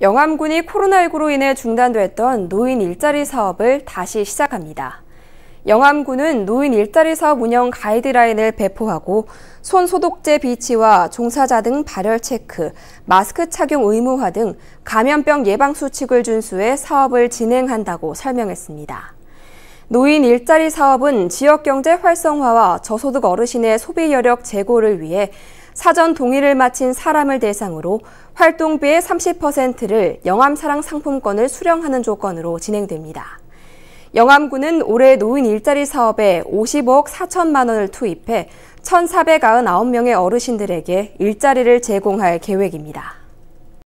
영암군이 코로나19로 인해 중단됐던 노인 일자리 사업을 다시 시작합니다. 영암군은 노인 일자리 사업 운영 가이드라인을 배포하고 손 소독제 비치와 종사자 등 발열 체크, 마스크 착용 의무화 등 감염병 예방 수칙을 준수해 사업을 진행한다고 설명했습니다. 노인 일자리 사업은 지역 경제 활성화와 저소득 어르신의 소비 여력 제고를 위해 사전 동의를 마친 사람을 대상으로 활동비의 30%를 영암사랑 상품권을 수령하는 조건으로 진행됩니다. 영암군은 올해 노인 일자리 사업에 50억 4천만 원을 투입해 1,499명의 어르신들에게 일자리를 제공할 계획입니다.